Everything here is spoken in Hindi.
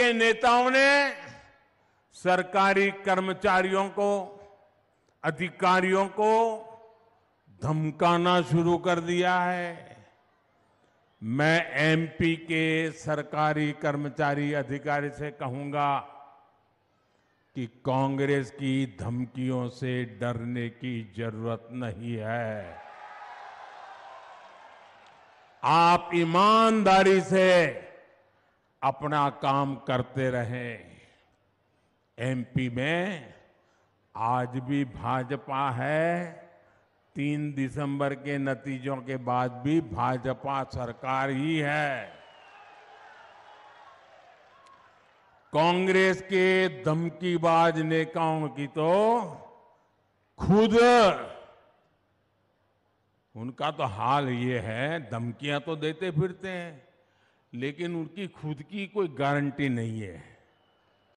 के नेताओं ने सरकारी कर्मचारियों को अधिकारियों को धमकाना शुरू कर दिया है मैं एमपी के सरकारी कर्मचारी अधिकारी से कहूंगा कि कांग्रेस की धमकियों से डरने की जरूरत नहीं है आप ईमानदारी से अपना काम करते रहे एमपी में आज भी भाजपा है तीन दिसंबर के नतीजों के बाद भी भाजपा सरकार ही है कांग्रेस के धमकीबाज नेताओं की तो खुद उनका तो हाल ये है धमकियां तो देते फिरते हैं लेकिन उनकी खुद की कोई गारंटी नहीं है